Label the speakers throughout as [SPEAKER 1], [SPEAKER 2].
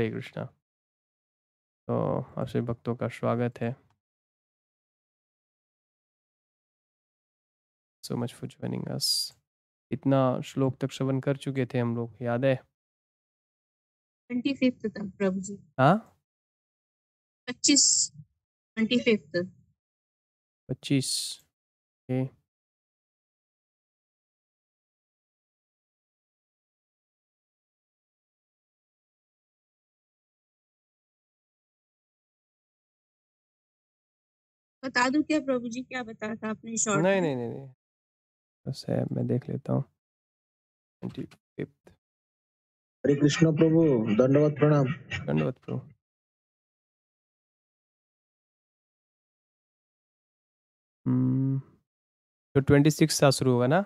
[SPEAKER 1] हरे कृष्णा तो आप सभी भक्तों का स्वागत है so much for joining us इतना श्लोक तक श्रवण कर चुके थे हम लोग याद है हाँ? पच्चीस ओके बता दूं क्या प्रभु जी क्या बताया था आपने शॉर्ट नहीं नहीं नहीं नहीं बस है मैं देख लेता हूँ हरे कृष्ण प्रभु दंडवत प्रणाम दंडवत प्रभु हम्म तो ट्वेंटी सिक्स शुरू होगा ना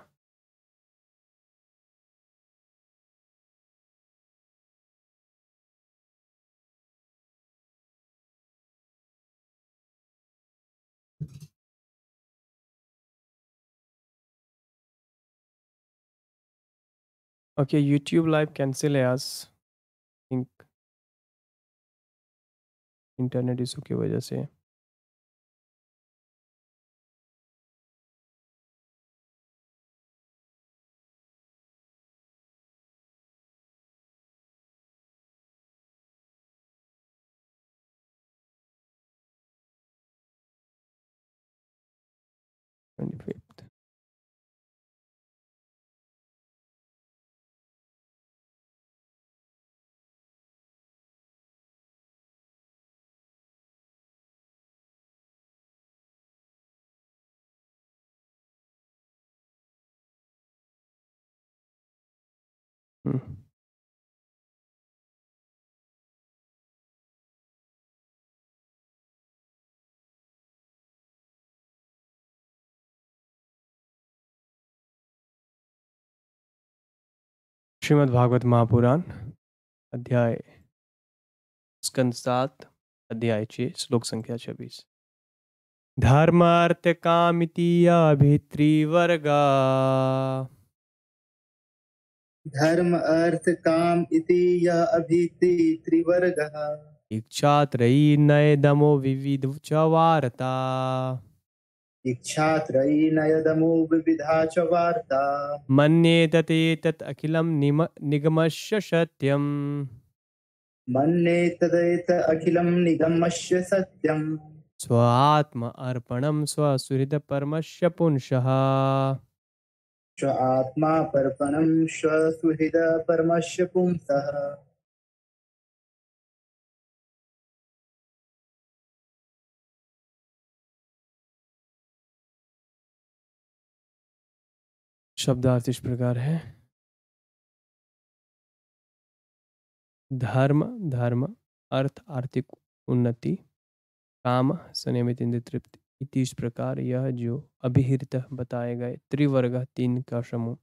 [SPEAKER 1] Okay, YouTube live cancel as think internet issue की वजह से श्रीमद् भागवत महापुराण अध्याय स्कंद सात अध्याय छः
[SPEAKER 2] श्लोक संख्या छब्बीस धर्मार्थ कामितीया वर्गा
[SPEAKER 3] धर्म अर्थ काम इति या अभिति त्रिवर्गः
[SPEAKER 2] इच्छात्रयी नय दमो विविध च वार्ता
[SPEAKER 3] इच्छात्रयीनयदमोविविधा च वार्ता
[SPEAKER 2] मन्येतते तत् अखिलं निम निगमस्य सत्यम्
[SPEAKER 3] मन्येतदेत अखिलं निगमस्य सत्यम्
[SPEAKER 2] स्वात्म अर्पणं स्वसुहृद परमस्य पुंसः
[SPEAKER 3] स्व आत्मा स्वसुहृद परमस्य
[SPEAKER 1] पुंसः शब्दार्थ इस प्रकार है धर्म धर्म अर्थ आर्थिक उन्नति
[SPEAKER 2] काम संयमित इंद्र तृप्ति इति इस प्रकार यह जो अभिहित बताए गए त्रिवर्ग तीन का समूह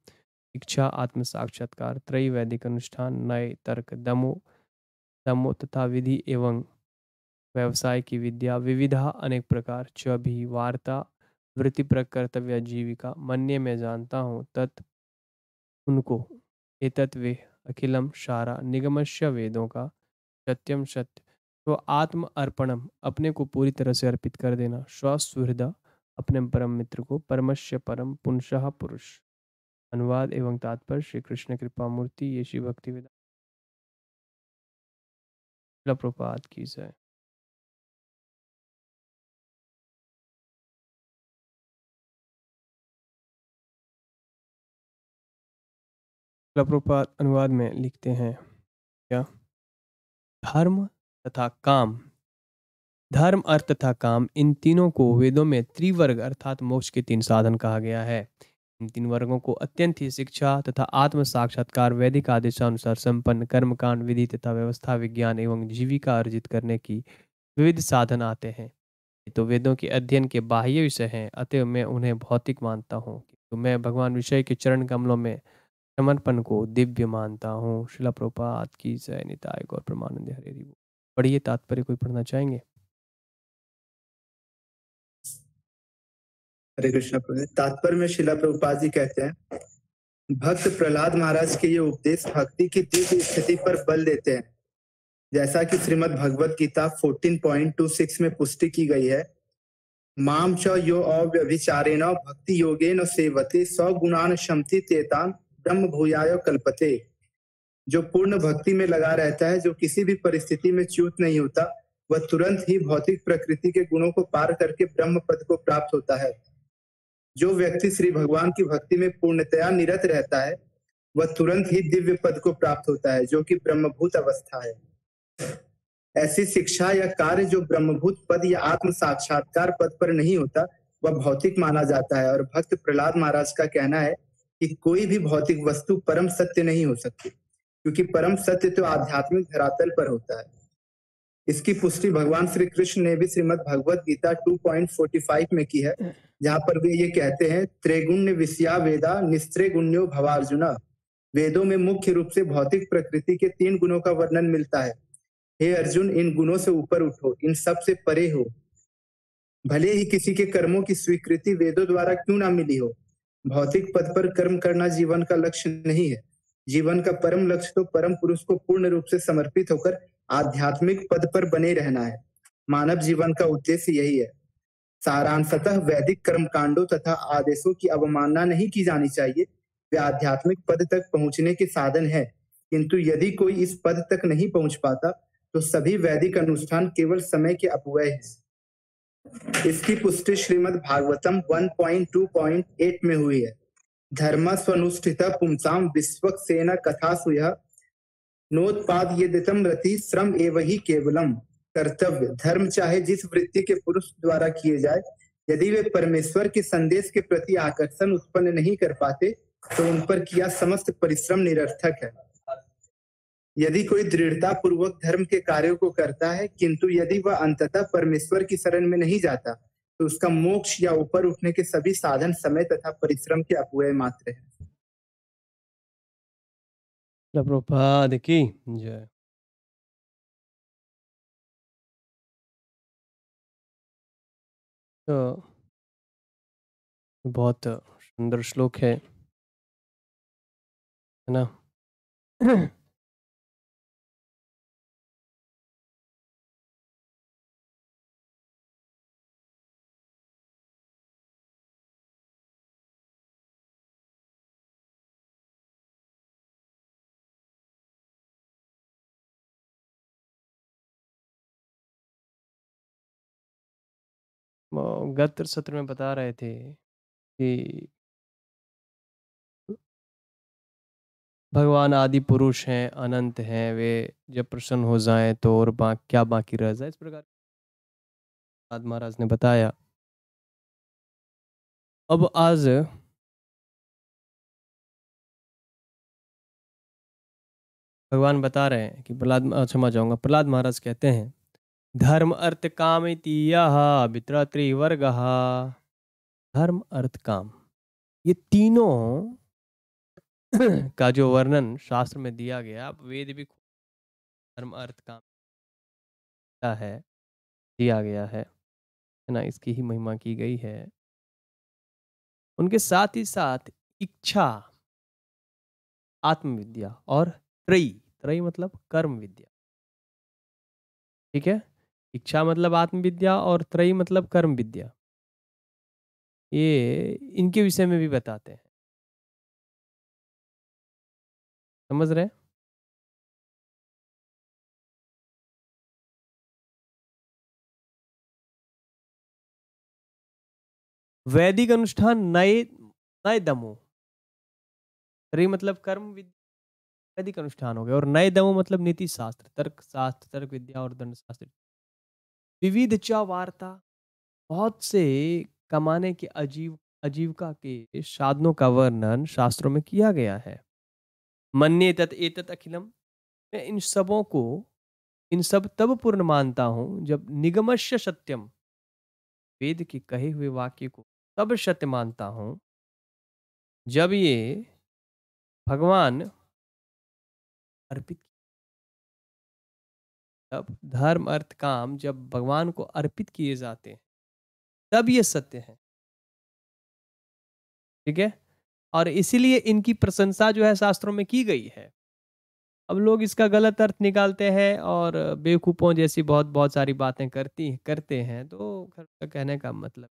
[SPEAKER 2] इच्छा आत्म साक्षात्कार त्रय वैदिक अनुष्ठान नए तर्क दमो दमो तथा विधि एवं व्यवसाय की विद्या विविधा अनेक प्रकार च भी वार्ता वृत्ति प्रकर्तव्य कर्तव्य जीविका मन्य में जानता हूँ तत् उनको एतत् अखिलम सारा निगमश्य वेदों का सत्यम सत्य तो आत्म अर्पणम अपने को पूरी तरह से अर्पित कर देना स्वसुहृदा अपने परम मित्र को परमश्य परम
[SPEAKER 1] पुनशाह पुरुष अनुवाद एवं तात्पर्य श्री कृष्ण कृपा मूर्ति ये शिव भक्ति विदा प्रपात की जय प्रभुपाद अनुवाद में लिखते हैं क्या धर्म तथा काम
[SPEAKER 2] धर्म अर्थ तथा काम इन तीनों को वेदों में त्रिवर्ग अर्थात मोक्ष के तीन साधन कहा गया है इन तीन वर्गों को अत्यंत ही शिक्षा तथा आत्म साक्षात्कार वैदिक आदेशानुसार संपन्न कर्मकांड विधि तथा व्यवस्था विज्ञान एवं जीविका अर्जित करने की विविध साधन आते हैं ये तो वेदों के अध्ययन के बाह्य विषय हैं अतएव मैं उन्हें भौतिक मानता हूँ तो मैं भगवान विषय के चरण कमलों में समर्पण को दिव्य मानता हूँ शिला प्रपात की जय निताय गौर प्रमानंद हरेरी पढ़िए तात्पर्य कोई पढ़ना चाहेंगे
[SPEAKER 1] हरे कृष्णा तात्पर्य में शिला
[SPEAKER 3] प्रभुपाद जी कहते हैं भक्त प्रहलाद महाराज के ये उपदेश भक्ति की दिव्य स्थिति पर बल देते हैं जैसा कि श्रीमद भगवत गीता 14.26 में पुष्टि की गई है माम चो यो अव्यभिचारेण भक्ति न सेवते सगुणान शमति तेतान ब्रह्म भूयायो कल्पते जो पूर्ण भक्ति में लगा रहता है जो किसी भी परिस्थिति में च्यूत नहीं होता वह तुरंत ही भौतिक प्रकृति के गुणों को पार करके ब्रह्म पद को प्राप्त होता है जो व्यक्ति श्री भगवान की भक्ति में पूर्णतया निरत रहता है वह तुरंत ही दिव्य पद को प्राप्त होता है जो कि ब्रह्मभूत अवस्था है ऐसी शिक्षा या कार्य जो ब्रह्मभूत पद या आत्म साक्षात्कार पद पर नहीं होता वह भौतिक माना जाता है और भक्त प्रहलाद महाराज का कहना है कि कोई भी भौतिक वस्तु परम सत्य नहीं हो सकती क्योंकि परम सत्य तो आध्यात्मिक धरातल पर होता है इसकी पुष्टि भगवान श्री कृष्ण ने भी श्रीमद भगवत गीता 2.45 में की है जहां पर वे ये कहते हैं त्रैगुण्य विषया वेदा निस्त्रे गुण्यो भवार्जुना वेदों में मुख्य रूप से भौतिक प्रकृति के तीन गुणों का वर्णन मिलता है हे अर्जुन इन गुणों से ऊपर उठो इन सब से परे हो भले ही किसी के कर्मों की स्वीकृति वेदों द्वारा क्यों ना मिली हो भौतिक पद पर कर्म करना जीवन का लक्ष्य नहीं है जीवन का परम लक्ष्य तो परम पुरुष को पूर्ण रूप से समर्पित होकर आध्यात्मिक पद पर बने रहना है मानव जीवन का उद्देश्य यही है सारांशतः वैदिक कर्म कांडो तथा आदेशों की अवमानना नहीं की जानी चाहिए वे आध्यात्मिक पद तक पहुंचने के साधन है किंतु यदि कोई इस पद तक नहीं पहुंच पाता तो सभी वैदिक अनुष्ठान केवल समय के अपव्यय है इसकी पुष्टि श्रीमद् भागवतम 1.2.8 में हुई है धर्म स्वनुष्ठित पुंसाम सेना कथा सुय नोत्पाद ये दितम रति श्रम एव ही केवलम कर्तव्य धर्म चाहे जिस वृत्ति के पुरुष द्वारा किए जाए यदि वे परमेश्वर के संदेश के प्रति आकर्षण उत्पन्न नहीं कर पाते तो उन पर किया समस्त परिश्रम निरर्थक है यदि कोई दृढ़ता पूर्वक धर्म के कार्यों को करता है किंतु यदि वह अंततः परमेश्वर की शरण में नहीं जाता तो उसका मोक्ष या ऊपर उठने के सभी साधन समय तथा परिश्रम के अपव्यय मात्र है
[SPEAKER 1] की जय तो बहुत सुंदर श्लोक है है ना गत सत्र में बता रहे थे कि भगवान आदि पुरुष हैं, अनंत
[SPEAKER 2] हैं, वे जब प्रसन्न हो जाए तो और बा क्या बाकी रह जाए? इस प्रकार
[SPEAKER 1] प्रहलाद महाराज ने बताया। अब आज भगवान बता रहे हैं कि प्रहलाद क्षमा जाऊंगा प्रहलाद महाराज कहते हैं धर्म अर्थ काम
[SPEAKER 2] मित्र वर्ग धर्म अर्थ काम ये
[SPEAKER 1] तीनों
[SPEAKER 2] का जो वर्णन शास्त्र में दिया गया वेद
[SPEAKER 1] भी धर्म अर्थ काम है दिया गया है है ना इसकी ही महिमा की गई है उनके साथ ही
[SPEAKER 2] साथ इच्छा आत्मविद्या और त्रयी त्रयी मतलब कर्म विद्या ठीक है इच्छा मतलब आत्मविद्या
[SPEAKER 1] और त्रयी मतलब कर्म विद्या ये इनके विषय में भी बताते हैं समझ रहे वैदिक अनुष्ठान नए नए दमो त्रय मतलब कर्म वैदिक अनुष्ठान हो गए और नए
[SPEAKER 2] दमो मतलब नीति शास्त्र तर्क शास्त्र तर्क विद्या और दंड शास्त्र विविध च वार्ता बहुत से कमाने के अजीव आजीविका के साधनों का वर्णन शास्त्रों में किया गया है मन्य तत् एतत अखिलम मैं इन सबों को इन सब तब पूर्ण मानता हूँ जब निगमश्य सत्यम वेद के कहे हुए वाक्य को तब सत्य मानता हूँ
[SPEAKER 1] जब ये भगवान अर्पित तब धर्म अर्थ काम जब भगवान को अर्पित किए जाते हैं तब ये सत्य है ठीक है
[SPEAKER 2] और इसीलिए इनकी प्रशंसा जो है शास्त्रों में की गई है अब लोग इसका गलत अर्थ निकालते हैं और बेवकूफ़ों जैसी बहुत बहुत सारी बातें करती करते
[SPEAKER 1] हैं तो घर का कहने का मतलब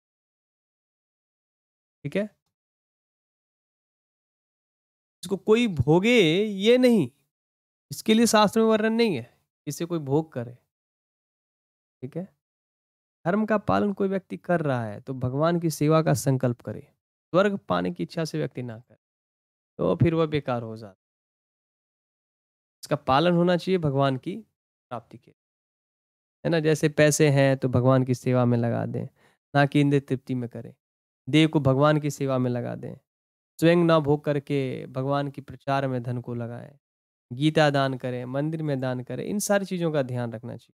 [SPEAKER 1] ठीक है इसको कोई भोगे ये नहीं इसके लिए शास्त्र में वर्णन नहीं है इसे कोई भोग करे ठीक है
[SPEAKER 2] धर्म का पालन कोई व्यक्ति कर रहा है तो भगवान की सेवा का संकल्प करे स्वर्ग पाने की इच्छा से व्यक्ति ना करे तो फिर वह बेकार हो जाता इसका पालन होना चाहिए भगवान की प्राप्ति के है ना जैसे पैसे हैं तो भगवान की सेवा में लगा दें ना कि इंद्र तृप्ति में करें देव को भगवान की सेवा में लगा दें स्वयं ना भोग करके भगवान की प्रचार में धन को लगाएं गीता दान करें मंदिर में दान करें इन सारी चीज़ों का ध्यान रखना चाहिए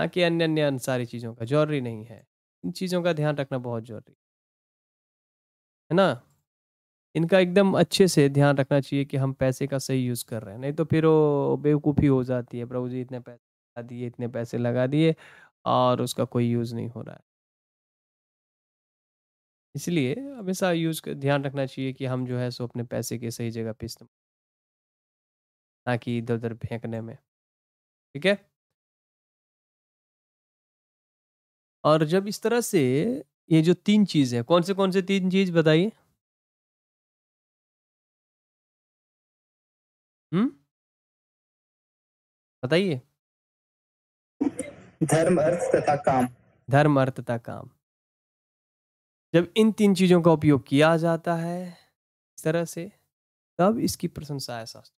[SPEAKER 2] ना कि अन्य अन्य अन्य सारी चीज़ों का जरूरी नहीं है इन चीज़ों का ध्यान रखना बहुत जरूरी है ना इनका एकदम अच्छे से ध्यान रखना चाहिए कि हम पैसे का सही यूज़ कर रहे हैं नहीं तो फिर वो बेवकूफ़ी हो जाती है प्रभु जी इतने पैसे लगा दिए इतने पैसे लगा दिए और उसका कोई यूज़ नहीं हो रहा है इसलिए हमेशा यूज़ ध्यान
[SPEAKER 1] रखना चाहिए कि हम जो है सो अपने पैसे के सही जगह पे इस्तेमाल ना कि इधर उधर फेंकने में ठीक है और जब इस तरह से ये जो तीन चीज़ है कौन से कौन से तीन चीज़ बताइए हम्म बताइए धर्म अर्थ तथा काम
[SPEAKER 2] धर्म अर्थ तथा काम जब इन तीन चीजों का उपयोग किया जाता है इस तरह से तब इसकी प्रशंसा है शास्त्र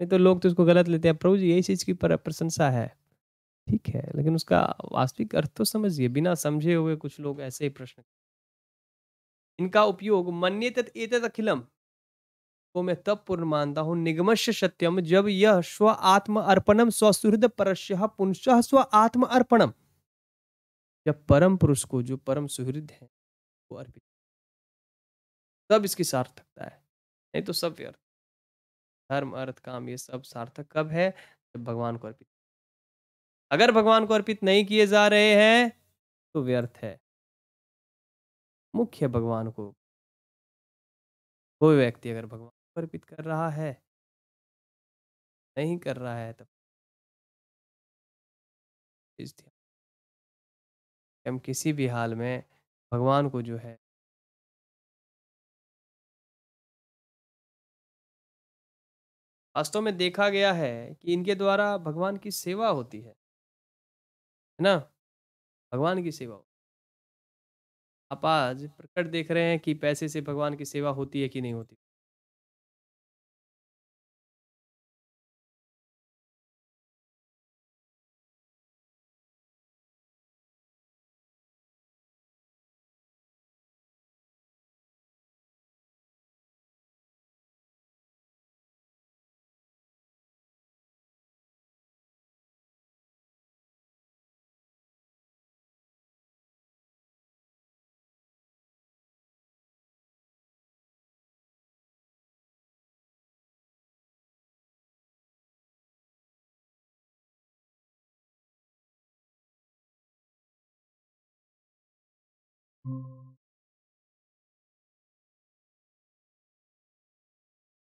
[SPEAKER 2] नहीं तो लोग तो इसको गलत लेते हैं प्रभु जी यही चीज़ की प्रशंसा है ठीक है लेकिन उसका वास्तविक अर्थ तो समझिए बिना समझे हुए कुछ लोग ऐसे ही प्रश्न इनका उपयोग मन्य अखिलम को मैं तब पूर्ण मानता हूँ निगमश सत्यम जब यह स्व आत्म अर्पणम स्वसुहृद परस्य पुनः स्व आत्म अर्पणम
[SPEAKER 1] जब परम पुरुष को जो परम सुहृद है
[SPEAKER 2] वो अर्पित तब इसकी सार्थकता है नहीं तो सब व्यर्थ धर्म अर्थ काम ये सब सार्थक कब है जब भगवान को अर्पित अगर भगवान को अर्पित नहीं किए जा
[SPEAKER 1] रहे हैं तो व्यर्थ है मुख्य भगवान को कोई व्यक्ति अगर भगवान को अर्पित कर रहा है नहीं कर रहा है तब हम किसी भी हाल में भगवान को जो है वास्तव में देखा गया है कि इनके द्वारा भगवान की सेवा होती है है ना भगवान की सेवा आप आज प्रकट देख रहे हैं कि पैसे से भगवान की सेवा होती है कि नहीं होती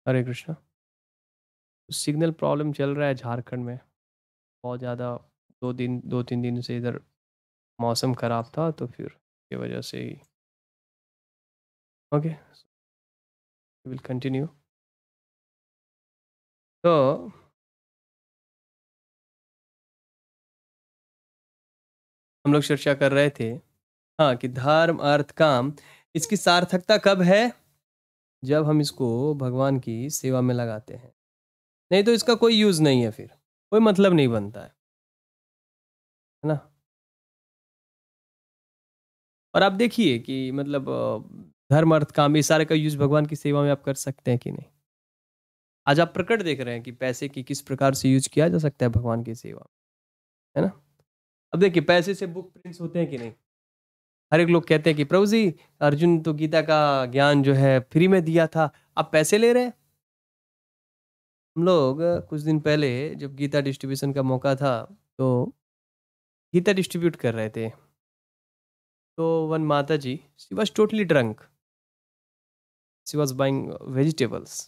[SPEAKER 1] हरे कृष्णा सिग्नल प्रॉब्लम चल रहा है झारखंड में बहुत ज़्यादा दो दिन दो तीन दिन से इधर मौसम ख़राब था तो फिर की वजह से ही ओके विल कंटिन्यू तो हम लोग चर्चा कर रहे थे हाँ कि धर्म अर्थ काम इसकी सार्थकता कब
[SPEAKER 2] है जब हम इसको भगवान की सेवा में लगाते हैं नहीं तो इसका
[SPEAKER 1] कोई यूज नहीं है फिर कोई मतलब नहीं बनता है है ना और आप देखिए कि मतलब धर्म अर्थ
[SPEAKER 2] काम ये सारे का यूज भगवान की सेवा में आप कर सकते हैं कि नहीं आज आप प्रकट देख रहे हैं कि पैसे की किस प्रकार से यूज किया जा सकता है भगवान की सेवा है ना अब देखिए पैसे से बुक प्रिंट्स होते हैं कि नहीं हर एक लोग कहते हैं कि प्रभु जी अर्जुन तो गीता का ज्ञान जो है फ्री में दिया था आप पैसे ले रहे हैं हम लोग कुछ दिन पहले जब गीता डिस्ट्रीब्यूशन का मौका था तो गीता डिस्ट्रीब्यूट कर रहे थे तो वन माता जी she was totally drunk she was buying vegetables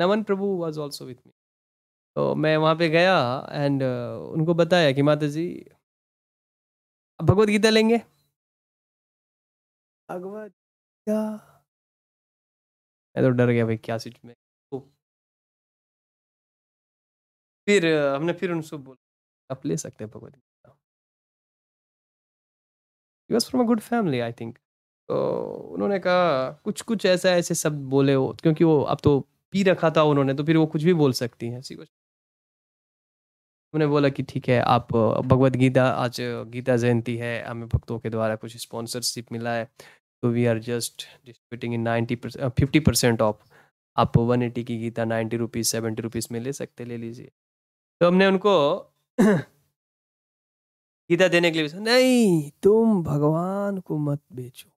[SPEAKER 2] Naman Prabhu was also with
[SPEAKER 1] me तो मैं वहाँ पे गया एंड उनको बताया कि माता जी भगवत गीता लेंगे भगवत मैं तो डर गया भाई क्या सिच में तो। फिर हमने फिर उनसे बोला आप ले सकते हैं Bhagavad Gita he was from a good family I think तो उन्होंने
[SPEAKER 2] कहा कुछ कुछ ऐसा ऐसे शब्द बोले हो क्योंकि वो अब तो पी रखा था उन्होंने तो फिर वो कुछ भी बोल सकती हैं ऐसी कुछ उन्होंने बोला कि ठीक है आप भगवत गीता आज गीता जयंती है हमें भक्तों के द्वारा कुछ स्पॉन्सरशिप मिला है तो we are just distributing in ninety fifty percent of आप वन एटी की Gita ninety rupees seventy rupees में ले सकते ले लीजिए तो हमने उनको गीता देने के लिए नहीं तुम भगवान को मत बेचो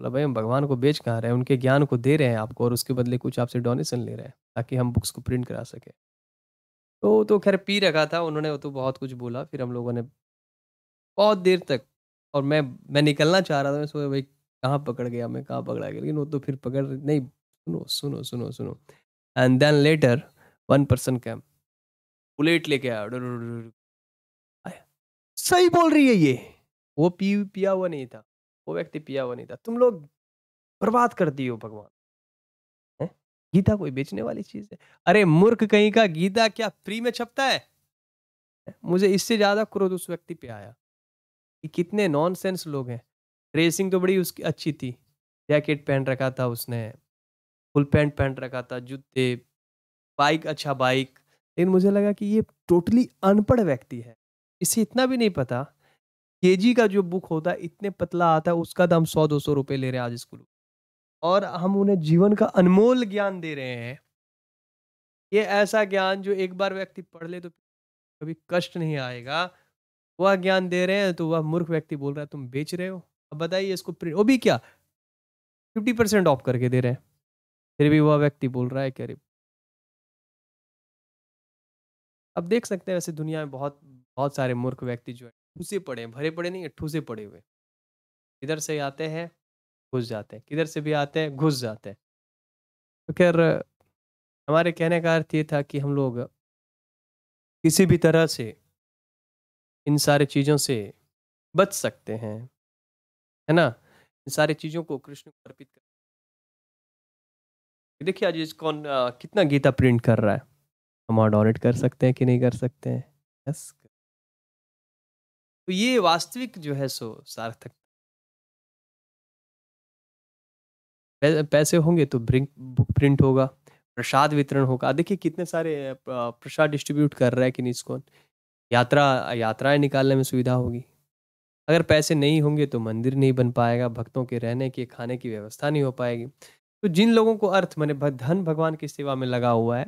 [SPEAKER 2] बोला भाई हम भगवान को बेच कहाँ रहे हैं उनके ज्ञान को दे रहे हैं आपको और उसके बदले कुछ आपसे डोनेशन ले रहे हैं ताकि हम बुक्स को प्रिंट करा सकें तो वो तो खैर पी रखा था उन्होंने तो बहुत कुछ बोला फिर हम लोगों ने बहुत देर तक और मैं मैं निकलना चाह रहा था मैं सोचा भाई कहाँ पकड़ गया मैं कहाँ पकड़ा गया लेकिन वो तो फिर पकड़ नहीं सुनो सुनो सुनो सुनो and then later one person came Bullet लेके आया सही बोल रही है ये वो पी पिया हुआ नहीं था वो व्यक्ति पिया हुआ नहीं था तुम लोग बर्बाद कर दिए हो भगवान गीता कोई बेचने वाली चीज है अरे मूर्ख कहीं का गीता क्या फ्री में छपता है मुझे इससे ज्यादा क्रोध उस व्यक्ति पे आया कि कितने नॉनसेंस लोग हैं ड्रेसिंग तो बड़ी उसकी अच्छी थी जैकेट पहन रखा था उसने फुल पैंट पहन रखा था जूते बाइक अच्छा बाइक लेकिन मुझे लगा कि ये टोटली अनपढ़ व्यक्ति है इसे इतना भी नहीं पता के का जो बुक होता है इतने पतला आता है उसका दाम तो सौ दो सौ रुपये ले रहे हैं आज स्कूल और हम उन्हें जीवन का अनमोल ज्ञान दे रहे हैं ये ऐसा ज्ञान जो एक बार व्यक्ति पढ़ ले तो कभी कष्ट नहीं आएगा वह ज्ञान दे रहे हैं तो वह मूर्ख व्यक्ति बोल रहा है तुम बेच रहे हो अब बताइए इसको प्रिंट वो भी क्या फिफ्टी परसेंट ऑफ करके दे रहे हैं फिर भी वह व्यक्ति बोल रहा है कि अरे अब देख सकते हैं वैसे दुनिया में बहुत बहुत सारे मूर्ख व्यक्ति जो है ठूसे पड़े भरे पड़े नहीं ठूसे पड़े हुए इधर से आते हैं घुस जाते हैं किधर से भी आते हैं घुस जाते हैं
[SPEAKER 1] तो खैर हमारे
[SPEAKER 2] कहने का अर्थ ये था कि हम लोग किसी भी तरह से इन सारी चीज़ों से बच सकते हैं है ना इन सारी चीज़ों को कृष्ण को अर्पित कर देखिए आज कौन आ, कितना गीता प्रिंट कर रहा है हम ऑडिट कर सकते हैं कि नहीं कर सकते हैं यस तो ये वास्तविक जो है सो सार्थक
[SPEAKER 1] पैसे होंगे तो ब्रिंक बुक प्रिंट होगा प्रसाद वितरण
[SPEAKER 2] होगा देखिए कितने सारे प्रसाद डिस्ट्रीब्यूट कर रहा है कि निस्कोन यात्रा यात्राएं निकालने में सुविधा होगी अगर पैसे नहीं होंगे तो मंदिर नहीं बन पाएगा भक्तों के रहने के खाने की व्यवस्था नहीं हो पाएगी तो जिन लोगों को अर्थ मैंने धन भगवान की सेवा में लगा हुआ है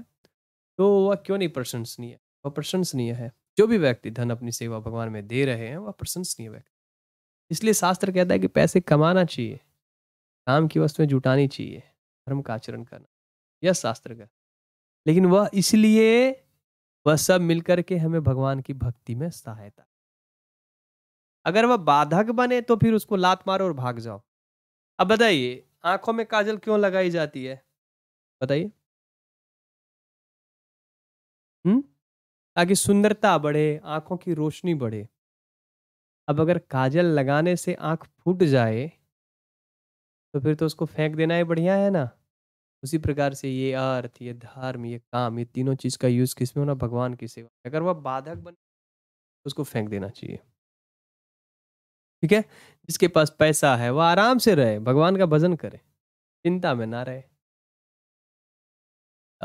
[SPEAKER 2] तो वह क्यों नहीं प्रशंसनीय वह प्रशंसनीय है जो भी व्यक्ति धन अपनी सेवा भगवान में दे रहे हैं वह प्रशंसनीय व्यक्ति इसलिए शास्त्र कहता है कि पैसे कमाना चाहिए काम की वस्तुएं जुटानी चाहिए धर्म का आचरण करना यह शास्त्र का लेकिन वह इसलिए वह सब मिलकर के हमें भगवान की भक्ति में सहायता अगर वह बाधक बने तो फिर उसको लात मारो और भाग जाओ अब बताइए आंखों में काजल क्यों लगाई जाती है बताइए हम्म ताकि सुंदरता बढ़े आंखों की रोशनी बढ़े अब अगर काजल लगाने से आंख फूट जाए तो फिर तो उसको फेंक देना ही बढ़िया है ना उसी प्रकार से ये अर्थ ये धर्म ये काम ये तीनों चीज़ का यूज़ किस में होना भगवान की सेवा में। अगर वह बाधक बने तो उसको फेंक देना चाहिए ठीक है जिसके पास पैसा है वह आराम से रहे भगवान का भजन करे चिंता में ना रहे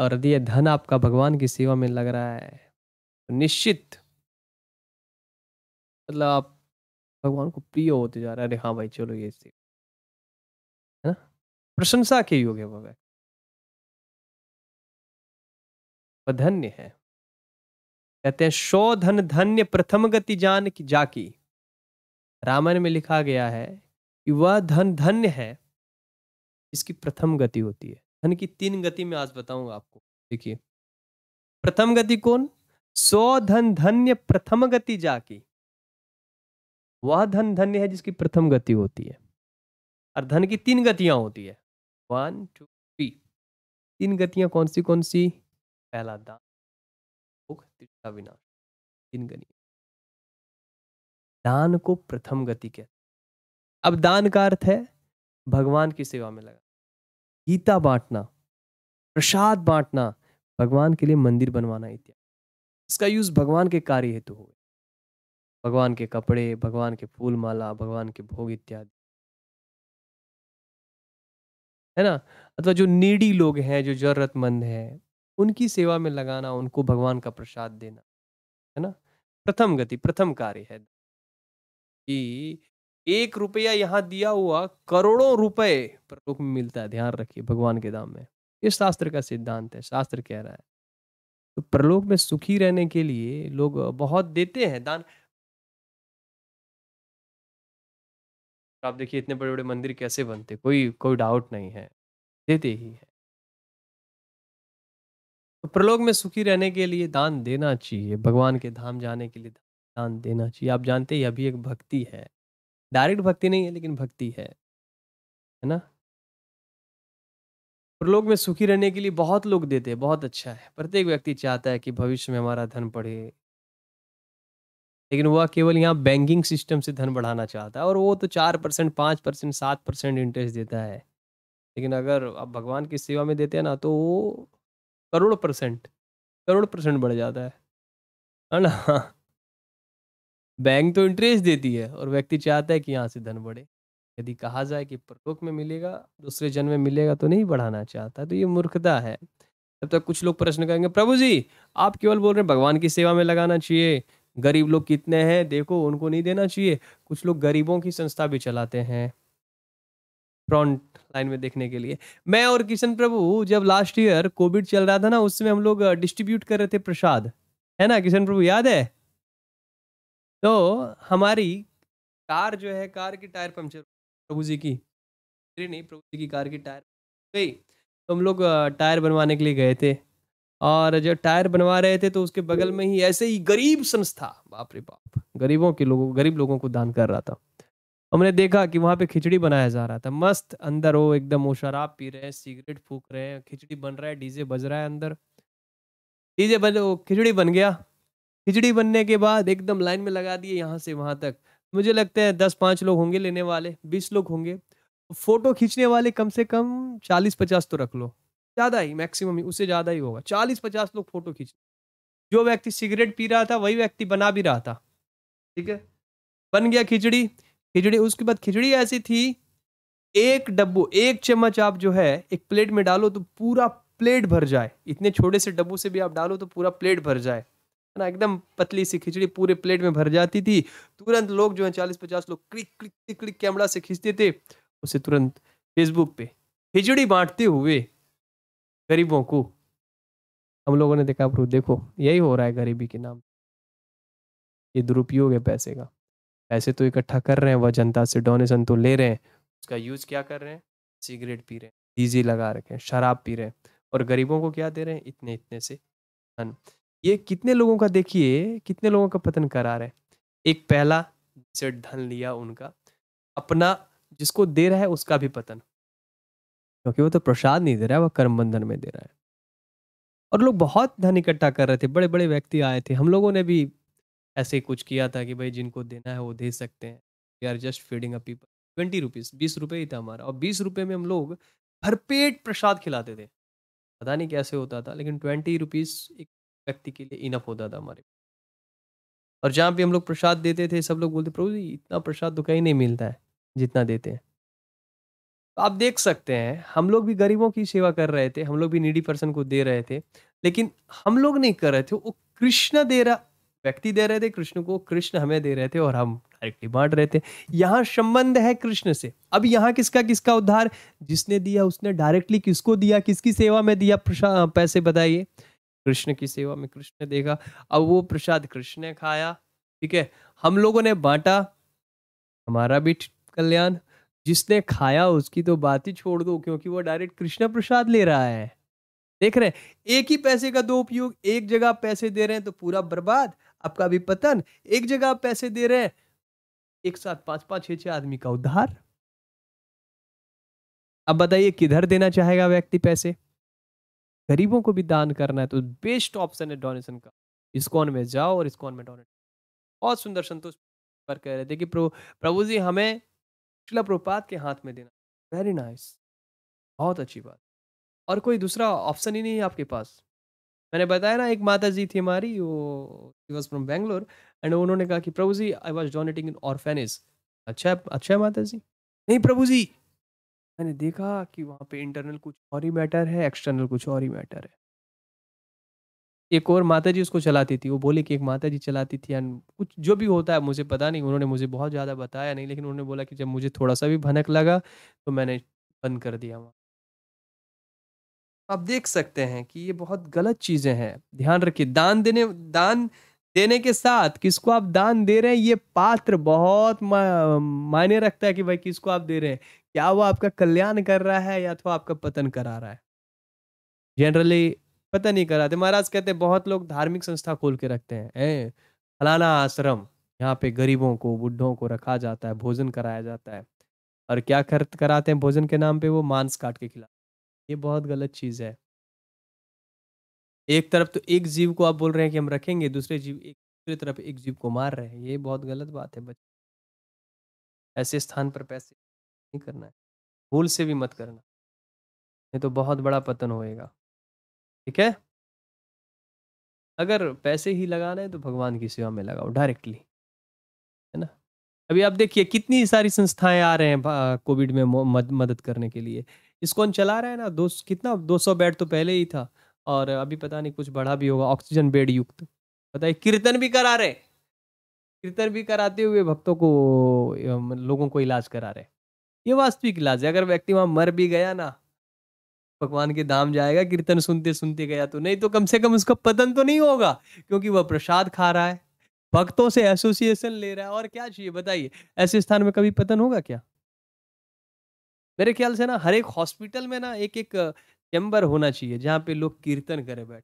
[SPEAKER 2] और यदि धन आपका भगवान की सेवा में लग रहा है तो निश्चित
[SPEAKER 1] मतलब आप भगवान को प्रिय होते जा रहे हैं अरे हाँ भाई चलो ये सेवा प्रशंसा के योग्य वह व्यक्ति धन्य है कहते हैं शो धन धन्य प्रथम
[SPEAKER 2] गति जान की जाकी रामायण में लिखा गया है कि वह धन धन्य है इसकी प्रथम गति होती है धन की तीन गति में आज बताऊंगा आपको देखिए प्रथम गति कौन सो धन धन्य प्रथम गति जाकी वह धन धन्य है जिसकी प्रथम गति होती है और धन की तीन गतियां होती है वन टू थ्री तीन गतियाँ कौन सी कौन सी
[SPEAKER 1] पहला दान भोग तीसरा विनाश तीन गतियाँ दान को प्रथम गति कहते अब दान का अर्थ है
[SPEAKER 2] भगवान की सेवा में लगा गीता बांटना प्रसाद बांटना भगवान के लिए मंदिर बनवाना इत्यादि इसका यूज भगवान के कार्य हेतु हो भगवान के कपड़े भगवान के फूल माला भगवान के भोग इत्यादि है ना अथवा जो नीडी लोग हैं जो जरूरतमंद हैं उनकी सेवा में लगाना उनको भगवान का प्रसाद देना है ना प्रथम गति प्रथम कार्य है कि एक रुपया यहाँ दिया हुआ करोड़ों रुपए प्रलोक में मिलता है ध्यान रखिए भगवान के दाम में ये शास्त्र का सिद्धांत है शास्त्र कह रहा है तो प्रलोक में सुखी रहने के लिए लोग बहुत देते हैं दान
[SPEAKER 1] तो आप देखिए इतने बड़े-बड़े मंदिर कैसे बनते, कोई कोई डाउट नहीं है। देते ही है
[SPEAKER 2] तो प्रलोक में सुखी रहने के लिए दान देना चाहिए, भगवान के धाम जाने के लिए दान देना चाहिए। आप जानते हैं, अभी एक भक्ति है। डायरेक्ट भक्ति नहीं है, लेकिन भक्ति है। है ना? प्रलोक में सुखी रहने के लिए बहुत लोग देते हैं, बहुत अच्छा है। प्रत्येक व्यक्ति चाहता है कि भविष्य में हमारा धन पढ़े लेकिन वह केवल यहाँ बैंकिंग सिस्टम से धन बढ़ाना चाहता है और वो तो चार परसेंट पाँच परसेंट सात परसेंट इंटरेस्ट देता है लेकिन अगर आप भगवान की सेवा में देते हैं ना तो वो करोड़ परसेंट करोड़ परसेंट बढ़ जाता है है ना बैंक तो इंटरेस्ट देती है और व्यक्ति चाहता है कि यहाँ से धन बढ़े यदि कहा जाए कि परलोक में मिलेगा दूसरे जन्म में मिलेगा तो नहीं बढ़ाना चाहता तो ये मूर्खता है तब तक कुछ लोग प्रश्न करेंगे प्रभु जी आप केवल बोल रहे हैं भगवान की सेवा में लगाना चाहिए गरीब लोग कितने हैं देखो उनको नहीं देना चाहिए कुछ लोग गरीबों की संस्था भी चलाते हैं फ्रंट लाइन में देखने के लिए मैं और किशन प्रभु जब लास्ट ईयर कोविड चल रहा था ना उस समय हम लोग डिस्ट्रीब्यूट कर रहे थे प्रसाद है ना किशन प्रभु याद है तो हमारी कार जो है कार की टायर पंक्चर प्रभु जी की नहीं प्रभु जी की कार की टायर गई तो हम लोग टायर बनवाने के लिए गए थे और जब टायर बनवा रहे थे तो उसके बगल में ही ऐसे ही गरीब संस्था बाप रे बाप गरीबों के लोगों गरीब लोगों को दान कर रहा था हमने देखा कि वहाँ पे खिचड़ी बनाया जा रहा था मस्त अंदर वो एकदम वो शराब पी रहे हैं सिगरेट फूक रहे हैं खिचड़ी बन रहा है डीजे बज रहा है अंदर डीजे बज वो खिचड़ी बन गया खिचड़ी बनने के बाद एकदम लाइन में लगा दिए यहाँ से वहाँ तक मुझे लगता है दस पाँच लोग होंगे लेने वाले बीस लोग होंगे फोटो खींचने वाले कम से कम चालीस पचास तो रख लो ज़्यादा ही मैक्सिमम ही उससे ज़्यादा ही होगा चालीस पचास लोग फ़ोटो खींच जो व्यक्ति सिगरेट पी रहा था वही व्यक्ति बना भी रहा था ठीक है बन गया खिचड़ी खिचड़ी उसके बाद खिचड़ी ऐसी थी एक डब्बू एक चम्मच आप जो है एक प्लेट में डालो तो पूरा प्लेट भर जाए इतने छोटे से डब्बू से भी आप डालो तो पूरा प्लेट भर जाए है ना एकदम पतली सी खिचड़ी पूरे प्लेट में भर जाती थी तुरंत लोग जो है चालीस पचास लोग click click click click camera से खींचते थे उसे तुरंत फेसबुक पे खिचड़ी बांटते हुए गरीबों को हम लोगों ने देखा प्रो देखो यही हो रहा है गरीबी के नाम ये दुरुपयोग है पैसे का पैसे तो इकट्ठा कर रहे हैं वह जनता से डोनेशन तो ले रहे हैं उसका यूज क्या कर रहे हैं सिगरेट पी रहे हैं डीजी लगा रखे हैं शराब पी रहे हैं और गरीबों को क्या दे रहे हैं इतने इतने से धन ये कितने लोगों का देखिए कितने लोगों का पतन करा रहे हैं एक पहला जिसे धन लिया उनका अपना जिसको दे रहा है उसका भी पतन क्योंकि वो तो प्रसाद नहीं दे रहा है वो कर्म बंधन में दे रहा है और लोग बहुत धन इकट्ठा कर रहे थे बड़े बड़े व्यक्ति आए थे हम लोगों ने भी ऐसे कुछ किया था कि भाई जिनको देना है वो दे सकते हैं we are just feeding a people twenty rupees बीस रुपये ही था हमारा और बीस रुपये में हम लोग भरपेट प्रसाद खिलाते थे पता नहीं कैसे होता था लेकिन ट्वेंटी रुपीज़ एक व्यक्ति के लिए इनफ होता था हमारे और जहाँ भी हम लोग प्रसाद देते थे सब लोग बोलते प्रभु जी इतना प्रसाद तो कहीं नहीं मिलता है जितना देते हैं तो आप देख सकते हैं हम लोग भी गरीबों की सेवा कर रहे थे हम लोग भी निडी पर्सन को दे रहे थे लेकिन हम लोग नहीं कर रहे थे वो कृष्ण दे रहा व्यक्ति दे रहे थे कृष्ण को कृष्ण हमें दे रहे थे और हम डायरेक्टली बांट रहे थे यहाँ संबंध है कृष्ण से अब यहाँ किसका किसका उद्धार जिसने दिया उसने डायरेक्टली किसको दिया किसकी सेवा में दिया प्रसाद पैसे बताइए कृष्ण की सेवा में कृष्ण देगा अब वो प्रसाद कृष्ण ने खाया ठीक है हम लोगों ने बांटा हमारा भी कल्याण जिसने खाया उसकी तो बात ही छोड़ दो क्योंकि वो डायरेक्ट कृष्णा प्रसाद ले रहा है देख रहे हैं एक ही पैसे का दो उपयोग एक जगह आप पैसे दे रहे हैं तो पूरा बर्बाद आपका भी पतन एक जगह आप पैसे दे रहे हैं एक साथ पांच पांच छह छह आदमी का उद्धार अब बताइए किधर देना चाहेगा व्यक्ति पैसे गरीबों को भी दान करना है तो बेस्ट ऑप्शन है डोनेशन का इस्कॉन में जाओ और इसकॉन में डोनेट बहुत सुंदर संतोष पर कह रहे थे कि प्रभु प्रभु जी हमें शिला प्रपात के हाथ में देना वेरी नाइस बहुत अच्छी बात और कोई दूसरा ऑप्शन ही नहीं है आपके पास मैंने बताया ना एक माता जी थी हमारी वो वॉज फ्रॉम बेंगलोर एंड उन्होंने कहा कि प्रभु जी आई वॉज डोनेटिंग इन ऑर्फेनिज अच्छा अच्छा है अच्छा माता जी नहीं प्रभु जी मैंने देखा कि वहाँ पे इंटरनल कुछ और ही मैटर है एक्सटर्नल कुछ और ही मैटर है एक और माता जी उसको चलाती थी वो बोली कि एक माता जी चलाती थी एंड कुछ जो भी होता है मुझे पता नहीं उन्होंने मुझे बहुत ज़्यादा बताया नहीं लेकिन उन्होंने बोला कि जब मुझे थोड़ा सा भी भनक लगा तो मैंने बंद कर दिया वहाँ आप देख सकते हैं कि ये बहुत गलत चीज़ें हैं ध्यान रखिए दान देने दान देने के साथ किसको आप दान दे रहे हैं ये पात्र बहुत मा, मायने रखता है कि भाई किसको आप दे रहे हैं क्या वो आपका कल्याण कर रहा है या तो आपका पतन करा रहा है जनरली पता नहीं कराते महाराज कहते बहुत लोग धार्मिक संस्था खोल के रखते हैं ए फलाना आश्रम यहाँ पे गरीबों को बुढ़ों को रखा जाता है भोजन कराया जाता है और क्या कर कराते हैं भोजन के नाम पे वो मांस काट के खिला ये बहुत गलत चीज़ है एक तरफ तो एक जीव को आप बोल रहे हैं कि हम रखेंगे दूसरे जीव एक दूसरे तरफ एक जीव को मार रहे हैं ये
[SPEAKER 1] बहुत गलत बात है बच्चे ऐसे स्थान पर पैसे नहीं करना है भूल से भी मत करना ये तो बहुत बड़ा पतन होएगा ठीक है
[SPEAKER 2] अगर पैसे ही लगाना हैं तो भगवान की सेवा में लगाओ डायरेक्टली है ना अभी आप देखिए कितनी सारी संस्थाएं आ रहे हैं कोविड में मद, मदद करने के लिए इसको चला रहा है ना दो कितना 200 बेड तो पहले ही था और अभी पता नहीं कुछ बढ़ा भी होगा ऑक्सीजन बेड युक्त पता है कीर्तन भी करा रहे कीर्तन भी कराते हुए भक्तों को लोगों को इलाज करा रहे ये वास्तविक इलाज है अगर व्यक्ति वहाँ मर भी गया ना भगवान के धाम जाएगा कीर्तन सुनते सुनते गया तो नहीं तो कम से कम उसका पतन तो नहीं होगा क्योंकि वह प्रसाद खा रहा है भक्तों से एसोसिएशन ले रहा है और क्या चाहिए बताइए ऐसे स्थान में कभी पतन होगा क्या मेरे ख्याल से ना हर एक हॉस्पिटल में ना एक एक चैम्बर होना चाहिए जहाँ पे लोग कीर्तन करे बैठ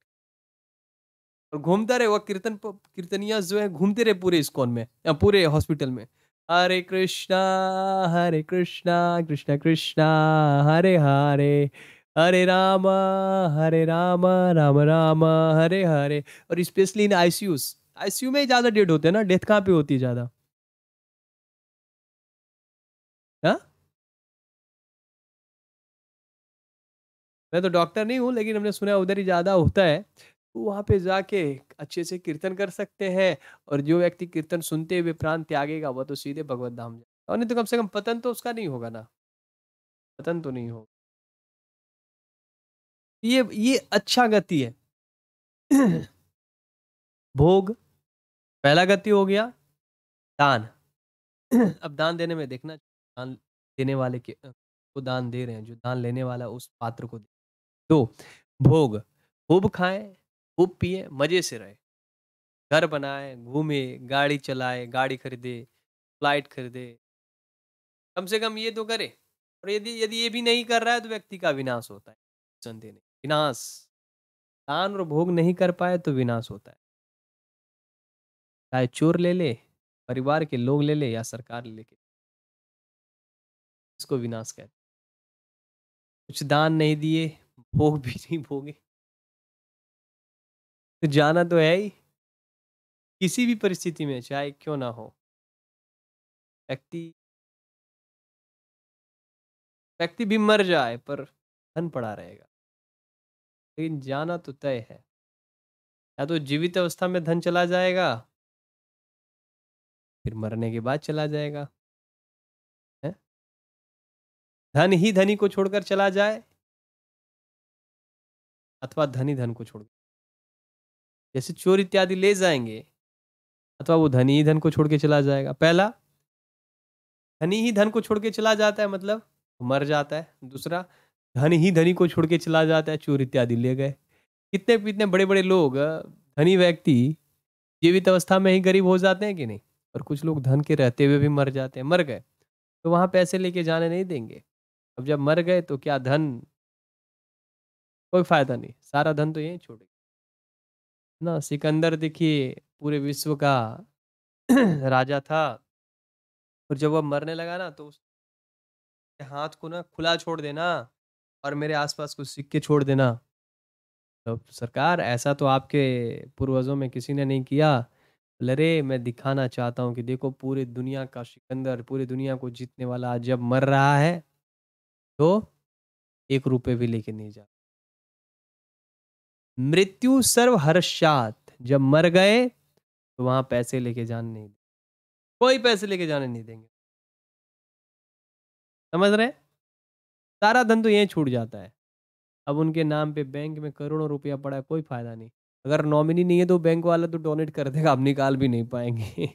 [SPEAKER 2] और घूमता रहे वह कीर्तन कीर्तनिया जो है घूमते रहे पूरे स्कॉन में पूरे हॉस्पिटल में हरे कृष्णा हरे कृष्णा कृष्णा कृष्णा हरे हरे हरे रामा हरे रामा राम राम हरे हरे और स्पेशली इन आईसीयूज आईसीयू में ज़्यादा डेड होते हैं ना डेथ कहाँ पे होती है
[SPEAKER 1] ज़्यादा हाँ? मैं तो डॉक्टर नहीं हूँ लेकिन हमने सुना उधर ही ज़्यादा होता है
[SPEAKER 2] तो वहाँ पे जाके अच्छे से कीर्तन कर सकते हैं और जो व्यक्ति कीर्तन सुनते हुए प्राण त्यागेगा वह तो सीधे भगवत धाम जाएगा और नहीं तो कम से कम पतन तो उसका नहीं होगा ना
[SPEAKER 1] पतन तो नहीं होगा ये ये अच्छा गति है भोग पहला गति हो गया दान अब दान देने में देखना दान देने वाले के को
[SPEAKER 2] दान दे रहे हैं जो दान लेने वाला उस पात्र को दे
[SPEAKER 1] तो भोग खूब
[SPEAKER 2] खाएं खूब पिए मजे से रहे घर बनाए घूमे गाड़ी चलाए गाड़ी खरीदे फ्लाइट खरीदे कम से कम ये तो करे और यदि यदि ये भी नहीं कर रहा है तो व्यक्ति का विनाश होता है देने विनाश दान और भोग नहीं कर पाए तो विनाश होता है चाहे चोर ले ले
[SPEAKER 1] परिवार के लोग ले ले या सरकार ले लेके इसको विनाश कहते कुछ दान नहीं दिए भोग भी नहीं भोगे तो जाना तो है ही किसी भी परिस्थिति में चाहे क्यों ना हो व्यक्ति व्यक्ति भी मर जाए पर धन पड़ा रहेगा लेकिन जाना तो तय है या तो जीवित अवस्था में धन चला जाएगा फिर मरने के बाद चला जाएगा है? धन ही धनी को छोड़कर चला जाए अथवा धनी धन को छोड़
[SPEAKER 2] जैसे चोर इत्यादि ले जाएंगे अथवा वो
[SPEAKER 1] धनी ही धन को छोड़
[SPEAKER 2] के चला जाएगा पहला धनी ही धन को छोड़ के चला जाता है मतलब मर जाता है दूसरा धनी ही धनी को छोड़ के चला जाता है चोर इत्यादि ले गए कितने इतने बड़े बड़े लोग धनी व्यक्ति जीवित अवस्था में ही गरीब हो जाते हैं कि नहीं और कुछ लोग धन के रहते हुए भी मर जाते हैं मर गए तो वहाँ पैसे लेके जाने नहीं देंगे अब जब मर गए तो क्या धन कोई फायदा नहीं सारा धन तो यही छोड़ेगा ना सिकंदर देखिए पूरे विश्व का राजा था और जब वह मरने लगा ना तो उसके हाथ को ना खुला छोड़ देना और मेरे आसपास कुछ सिक्के छोड़ देना तो सरकार ऐसा तो आपके पूर्वजों में किसी ने नहीं किया लरे मैं दिखाना चाहता हूँ कि देखो पूरे दुनिया का सिकंदर पूरी दुनिया को जीतने वाला जब मर रहा है तो एक रुपये भी लेके नहीं जा मृत्यु सर्वहर्षात जब मर गए तो वहां पैसे लेके जाने नहीं कोई पैसे लेके जाने नहीं देंगे समझ रहे सारा धन तो यहीं छूट जाता है अब उनके नाम पे बैंक में करोड़ों रुपया पड़ा है कोई फायदा नहीं अगर नॉमिनी नहीं है तो बैंक वाला तो डोनेट कर देगा आप निकाल भी नहीं पाएंगे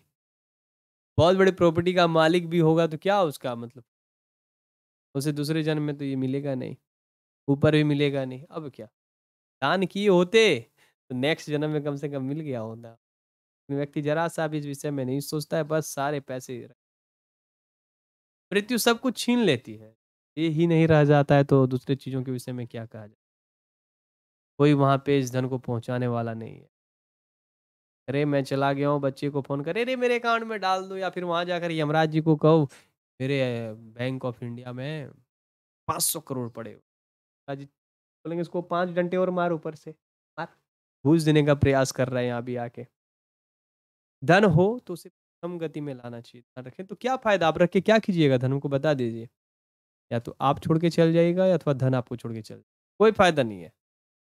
[SPEAKER 2] बहुत बड़े प्रॉपर्टी का मालिक भी होगा तो क्या उसका मतलब उसे दूसरे जन्म में तो ये मिलेगा नहीं ऊपर भी मिलेगा नहीं अब क्या दान किए होते तो नेक्स्ट जन्म में कम से कम मिल गया होता व्यक्ति जरा सा भी इस विषय में नहीं सोचता है बस सारे पैसे मृत्यु सब कुछ छीन लेती है ये ही नहीं रह जाता है तो दूसरे चीज़ों के विषय में क्या कहा जाए कोई वहाँ पे इस धन को पहुँचाने वाला नहीं है अरे मैं चला गया हूँ बच्चे को फ़ोन करे अरे मेरे अकाउंट में डाल दो या फिर वहाँ जाकर यमराज जी को कहो मेरे बैंक ऑफ इंडिया में पाँच सौ करोड़ पड़े हो बोलेंगे इसको पाँच डंटे और मार ऊपर से मार घूस देने का प्रयास कर रहे हैं यहाँ भी आके धन हो तो उसे कम गति में लाना चाहिए ध्यान रखें तो क्या फ़ायदा आप रख के क्या कीजिएगा धन को बता दीजिए या तो आप छोड़ के चल जाएगा या अथवा धन आपको छोड़ के चल कोई फायदा नहीं है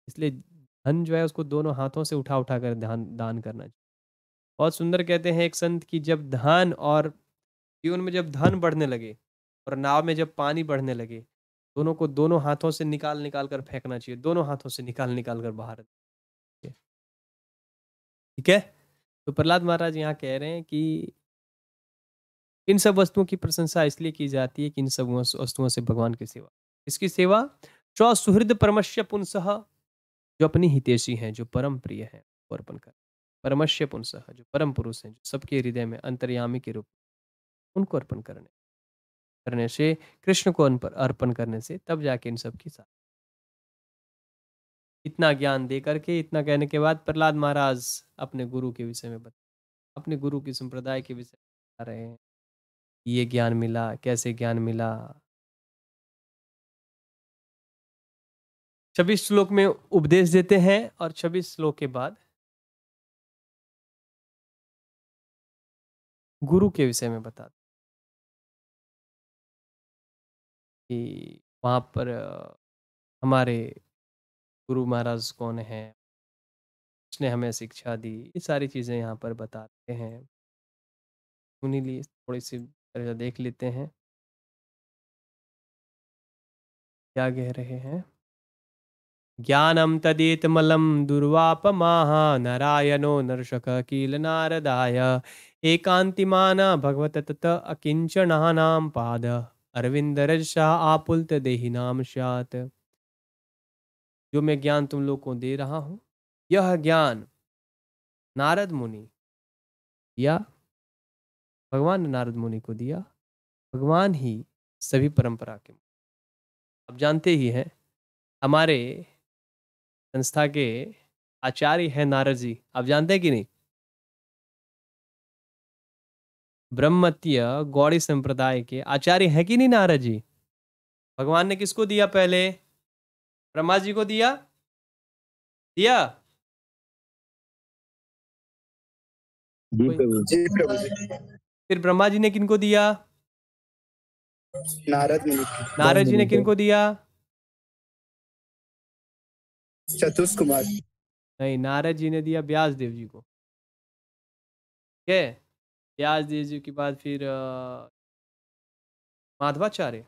[SPEAKER 2] इसलिए धन जो है उसको दोनों हाथों से उठा उठा कर ध्यान दान करना चाहिए बहुत सुंदर कहते हैं एक संत की जब धन और जीवन में जब धन बढ़ने लगे और नाव में जब पानी बढ़ने लगे दोनों को दोनों हाथों से निकाल निकाल कर फेंकना चाहिए दोनों हाथों से निकाल निकाल कर बाहर ठीक है तो प्रहलाद महाराज यहाँ कह रहे हैं कि इन सब वस्तुओं की प्रशंसा इसलिए की जाती है कि इन सब वस्तुओं से भगवान की सेवा इसकी सेवा स्वसुहृद परमश्य पुनसह जो अपनी हितेशी हैं जो परम प्रिय हैं वो अर्पण कर परमश्य पुनसह जो परम पुरुष हैं जो सबके हृदय में अंतर्यामी के रूप उनको अर्पण करने करने से कृष्ण को अर्पण करने से तब जाके इन सब की साथ इतना ज्ञान दे करके इतना कहने के बाद प्रहलाद महाराज अपने गुरु के विषय में बता अपने गुरु की संप्रदाय के विषय
[SPEAKER 1] में बता रहे हैं ये ज्ञान मिला कैसे ज्ञान मिला छब्बीस श्लोक में उपदेश देते हैं और छब्बीस श्लोक के बाद गुरु के विषय में बताते कि वहां पर हमारे गुरु महाराज कौन है उसने हमें शिक्षा दी ये सारी चीज़ें यहाँ पर बताते हैं उन्हीं लिए थोड़ी सी अच्छा देख लेते हैं। क्या कह रहे हैं? मलम
[SPEAKER 2] दुर्वाप महा नारायणो नरशक कील नारदाय भगवत तत अकिंचनाम पाद शाह आपुलत आपुलतदेहिनां स्यात् जो मैं ज्ञान तुम लोग को दे रहा हूँ यह ज्ञान नारद मुनि या भगवान ने नारद मुनि को दिया भगवान ही सभी परंपरा के
[SPEAKER 1] आप जानते ही हैं हमारे संस्था के आचार्य हैं नारद जी आप जानते हैं कि नहीं
[SPEAKER 2] ब्रह्मत्य गौड़ी संप्रदाय के आचार्य हैं कि नहीं नारद जी भगवान
[SPEAKER 1] ने किसको दिया पहले ब्रह्मा जी को दिया दिया जी प्रभु जी प्रभु फिर ब्रह्मा जी ने किनको दिया नारद मुनि नारद जी ने किनको दिया चतुष कुमार नहीं नारद जी ने दिया ब्यास देव जी को ठीक है देव जी के बाद फिर माधवाचार्य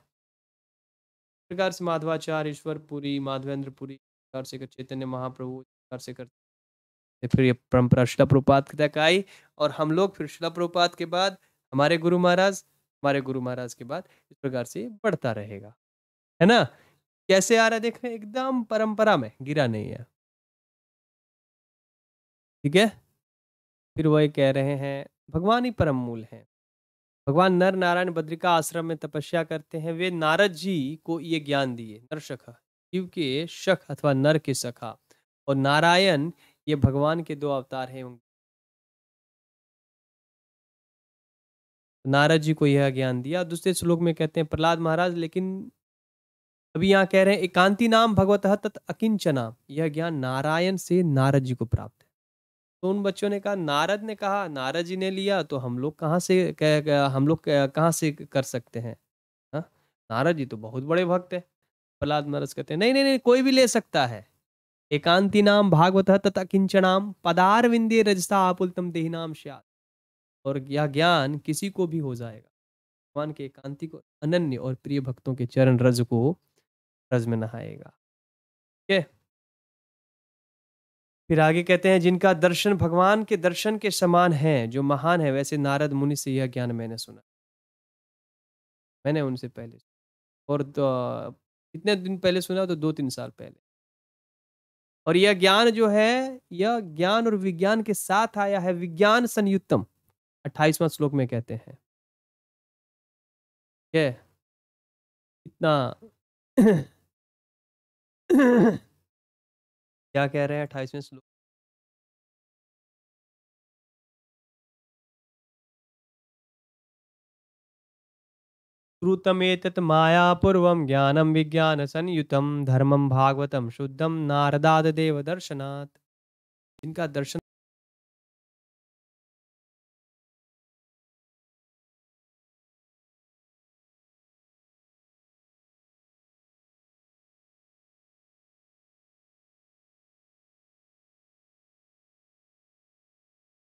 [SPEAKER 2] प्रकार से माधवाचार्य ईश्वर पुरी प्रकार से चैतन्य महाप्रभु प्रकार से करते फिर ये परंपरा शिला प्रपात तक आई और हम लोग फिर शिला प्रपात के बाद हमारे गुरु महाराज हमारे गुरु महाराज के बाद इस प्रकार से बढ़ता रहेगा है ना कैसे आ रहा है देख एकदम परंपरा में गिरा नहीं है ठीक है फिर वह कह रहे हैं भगवान ही परम मूल है भगवान नर नारायण बद्रिका आश्रम में तपस्या करते हैं वे नारद जी को ये ज्ञान दिए नर शिव के शख अथवा नर के सखा और नारायण ये भगवान के दो अवतार हैं नारद जी को यह ज्ञान दिया दूसरे श्लोक में कहते हैं प्रहलाद महाराज लेकिन अभी यहाँ कह रहे हैं एकांति नाम भगवत तत् अकिंचना यह ज्ञान नारायण से नारद जी को प्राप्त है तो उन बच्चों ने कहा नारद ने कहा नारद जी ने लिया तो हम लोग कहाँ से कह, हम लोग कहाँ से कर सकते हैं हाँ? नारद जी तो बहुत बड़े भक्त है प्रहलाद महाराज कहते हैं नहीं नहीं नहीं कोई भी ले सकता है एकांति नाम भागवत तत् अकिंचनाम पदार विंदे रजता आपुलतम देहिनाम श्या और यह ज्ञान किसी को भी हो जाएगा भगवान के एकांति को अनन्य और प्रिय भक्तों के चरण रज को रज में नहाएगा
[SPEAKER 1] ठीक है
[SPEAKER 2] फिर आगे कहते हैं जिनका दर्शन भगवान के दर्शन के समान है जो महान है वैसे नारद मुनि से यह ज्ञान मैंने सुना मैंने उनसे पहले और तो कितने दिन पहले सुना तो दो तीन साल पहले और यह ज्ञान जो है यह ज्ञान और विज्ञान के साथ आया है विज्ञान संयुक्तम अट्ठाईसवां श्लोक में
[SPEAKER 1] कहते हैं ठीक है इतना क्या कह रहे हैं अट्ठाईसवें श्लोक श्रुतमेत मायापूर्व विज्ञान
[SPEAKER 2] मायापूर्वं ज्ञानं भागवतम शुद्धम नारदाद देव दर्शनात्
[SPEAKER 1] इनका दर्शन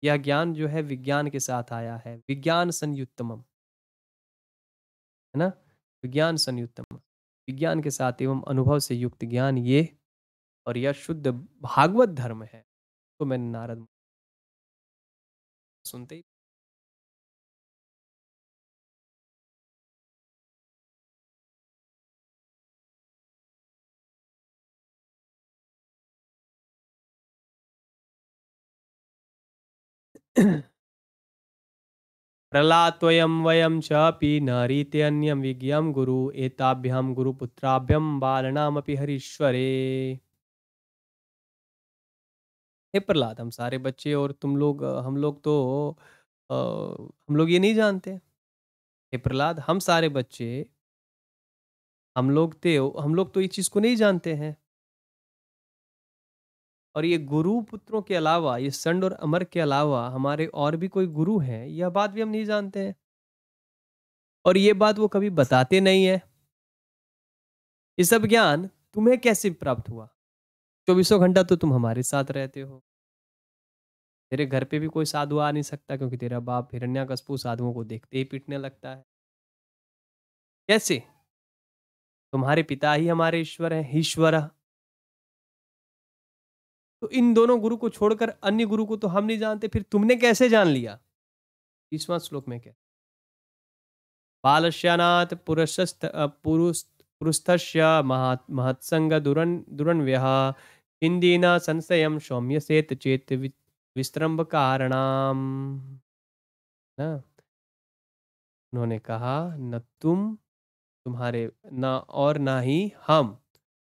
[SPEAKER 1] यह ज्ञान जो है विज्ञान के साथ आया है विज्ञान संयुक्तम है ना विज्ञान संयुक्तम विज्ञान के साथ एवं अनुभव से युक्त ज्ञान ये और यह शुद्ध भागवत धर्म है तो मैंने नारद सुनते ही
[SPEAKER 2] प्रलात्वयं वयं च अपि नारीते अन्यं विज्ञं गुरु एताभ्यां गुरुपुत्राभ्यं बालनामपि हरीश्वरे हे प्रहलाद हम सारे बच्चे और तुम लोग हम लोग तो आ, हम लोग ये नहीं जानते हे प्रहलाद हम सारे बच्चे हम लोग ते तो, हम लोग तो इस चीज़ को नहीं जानते हैं और ये गुरु पुत्रों के अलावा ये संड और अमर के अलावा हमारे और भी कोई गुरु हैं यह बात भी हम नहीं जानते हैं और ये बात वो कभी बताते नहीं है ये सब ज्ञान तुम्हें कैसे प्राप्त हुआ चौबीसों घंटा तो तुम हमारे साथ रहते हो तेरे घर पे भी कोई साधु आ नहीं सकता क्योंकि तेरा बाप कस्पू साधुओं
[SPEAKER 1] को देखते ही पीटने लगता है कैसे तुम्हारे पिता ही हमारे ईश्वर हैं ईश्वर तो इन दोनों
[SPEAKER 2] गुरु को छोड़कर अन्य गुरु को तो हम नहीं जानते फिर तुमने कैसे जान लिया बीसवा श्लोक में क्या बालश्यानाथ पुरुषस्थ पुरुष पुरुषस्थ महत्संग दुरन दुरन्व्यः हिंदी न संशय सौम्य सेत चेत विस्तृंभ कारणाम उन्होंने कहा न तुम तुम्हारे ना और ना ही हम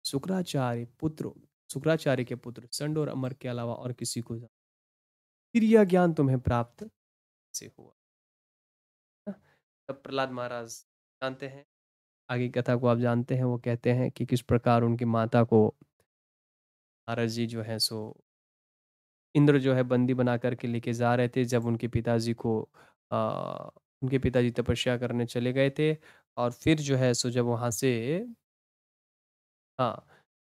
[SPEAKER 2] शुक्राचार्य पुत्रों शुक्राचार्य के पुत्र संड और अमर के अलावा और किसी को फिर यह ज्ञान तुम्हें प्राप्त से हुआ तब प्रहलाद महाराज जानते हैं आगे कथा को आप जानते हैं वो कहते हैं कि किस प्रकार उनकी माता को महाराज जी जो है सो इंद्र जो है बंदी बना करके लेके जा रहे थे जब उनके पिताजी को आ, उनके पिताजी तपस्या करने चले गए थे और फिर जो है सो जब वहाँ से हाँ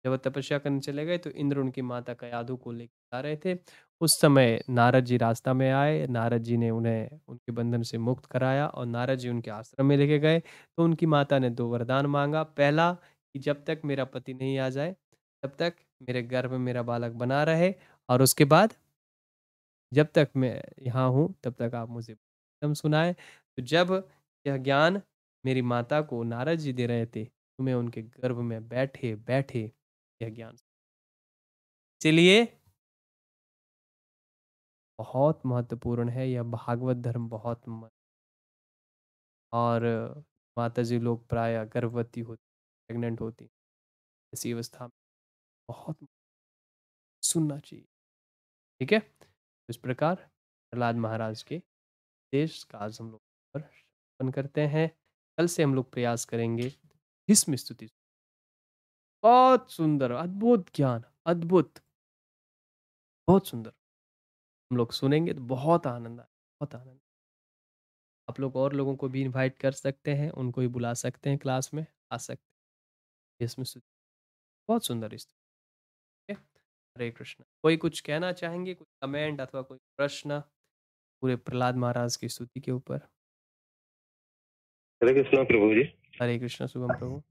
[SPEAKER 2] जब वह तपस्या करने चले गए तो इंद्र उनकी माता कयाधु को लेकर जा रहे थे। उस समय नारद जी रास्ता में आए, नारद जी ने उन्हें उनके बंधन से मुक्त कराया और नारद जी उनके आश्रम में लेके गए। तो उनकी माता ने दो वरदान मांगा पहला कि जब तक मेरा पति नहीं आ जाए, तब तक मेरे गर्भ में मेरा बालक बना रहे और उसके बाद जब तक मैं यहाँ हूँ, तब तक आप मुझे एकदम सुनाए तो जब यह ज्ञान मेरी माता को नारद जी दे रहे थे, तो मैं उनके गर्भ में बैठे-बैठे यह ज्ञान इसलिए बहुत महत्वपूर्ण है यह भागवत धर्म बहुत
[SPEAKER 1] और माता जी लोग प्राय गर्भवती होती प्रेगनेंट होती ऐसी अवस्था में बहुत सुनना चाहिए ठीक है इस प्रकार प्रहलाद महाराज के देश का आज हम लोग
[SPEAKER 2] पर करते हैं कल से हम लोग प्रयास करेंगे भीष्म स्तुति
[SPEAKER 1] बहुत सुंदर अद्भुत ज्ञान अद्भुत बहुत सुंदर हम लोग सुनेंगे तो बहुत आनंद आए बहुत आनंद
[SPEAKER 2] आप लोग और लोगों को भी इनवाइट कर सकते हैं उनको भी बुला सकते हैं क्लास में आ सकते हैं इसमें बहुत सुंदर इस हरे कृष्ण कोई कुछ कहना चाहेंगे कोई कमेंट अथवा कोई प्रश्न पूरे प्रहलाद महाराज की स्तुति के ऊपर
[SPEAKER 1] हरे कृष्ण प्रभु जी हरे कृष्ण शुभम प्रभु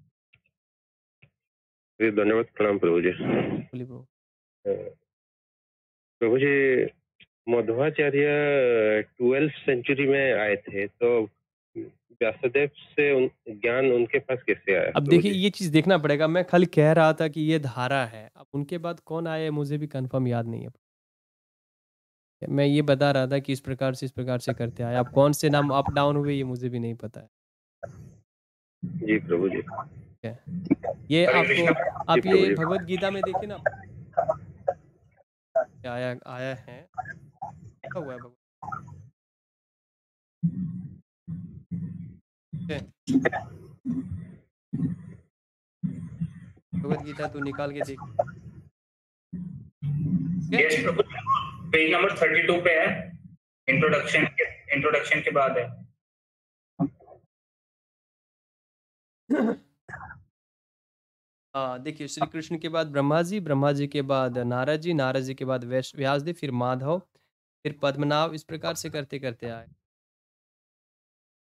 [SPEAKER 1] जी धन्यवाद प्रणाम प्रभु जी
[SPEAKER 3] प्रभु जी मध्वाचार्य ट्वेल्थ सेंचुरी में आए थे तो व्यासदेव से ज्ञान उनके पास कैसे आया अब देखिए ये
[SPEAKER 2] चीज देखना पड़ेगा मैं खाली कह रहा था कि ये धारा है अब उनके बाद कौन आया मुझे भी कंफर्म याद नहीं है मैं ये बता रहा था कि इस प्रकार से इस प्रकार से करते आए अब कौन से नाम अप डाउन हुए ये मुझे भी नहीं पता है
[SPEAKER 1] जी प्रभु जी है हम्म।
[SPEAKER 2] ये आपको आप ये भगवत गीता में देखिए ना
[SPEAKER 1] आया आया है क्या हुआ है
[SPEAKER 2] भगवत गीता तू तो निकाल के देख
[SPEAKER 1] यस पेज नंबर 32 पे है इंट्रोडक्शन के इंट्रोडक्शन के बाद है
[SPEAKER 2] देखिए श्री हाँ। कृष्ण के बाद ब्रह्मा जी ब्रह्मा जी के बाद नारद जी नारद जी के बाद व्यास व्यासदेव फिर माधव फिर पद्मनाभ इस प्रकार से करते करते आए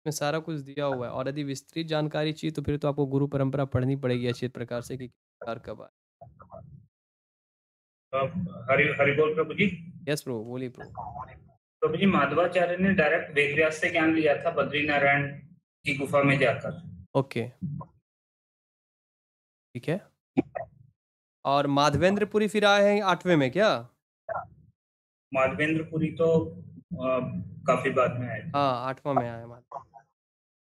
[SPEAKER 2] में सारा कुछ दिया हुआ है और यदि विस्तृत जानकारी चाहिए तो फिर तो आपको गुरु परंपरा पढ़नी पड़ेगी अच्छे प्रकार से कि प्रकार कब आए
[SPEAKER 1] हरि हरि बोल प्रभु जी
[SPEAKER 2] यस प्रभु बोलिए प्रभु
[SPEAKER 1] प्रभु जी माधवाचार्य ने डायरेक्ट वेदव्यास से ज्ञान लिया था बद्री नारायण की गुफा में जाकर
[SPEAKER 2] ओके okay. ठीक है और माधवेंद्रपुरी फिर आए हैं आठवें में क्या
[SPEAKER 1] माधवेंद्रपुरी तो आ, काफी बाद में आए
[SPEAKER 2] हाँ आठवां में आए माधव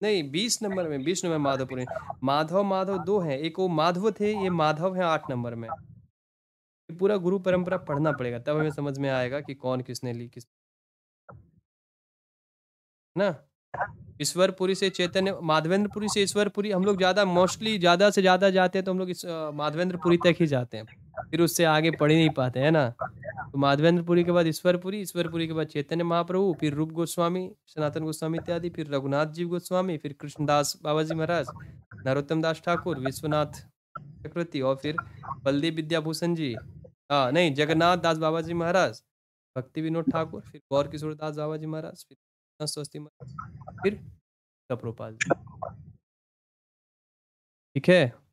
[SPEAKER 2] नहीं बीस नंबर में बीस नंबर माधवपुरी माधव माधव दो हैं एक वो माधव थे ये माधव हैं आठ नंबर में पूरा गुरु परंपरा पढ़ना पड़ेगा तब हमें समझ में आएगा कि कौन किसने ली किस ना ईश्वरपुरी से चैतन्य माधवेंद्रपुरी से ईश्वरपुरी हम लोग ज़्यादा मोस्टली ज़्यादा से ज़्यादा जाते हैं तो हम लोग इस माधवेंद्रपुरी तक ही जाते हैं फिर उससे आगे पढ़ ही नहीं पाते है ना तो माधवेंद्रपुरी के बाद ईश्वरपुरी ईश्वरपुरी के बाद चैतन्य महाप्रभु फिर रूप गोस्वामी सनातन गोस्वामी इत्यादि फिर रघुनाथ जी गोस्वामी फिर कृष्णदास बाबा जी महाराज नरोत्तम दास ठाकुर विश्वनाथ चक्रवर्ती और फिर बलदेव विद्याभूषण जी हाँ नहीं जगन्नाथ दास बाबा जी महाराज भक्ति विनोद ठाकुर फिर गौर किशोर दास बाबा जी महाराज फिर स्वस्ति फिर कप्रोपाल
[SPEAKER 1] ठीक है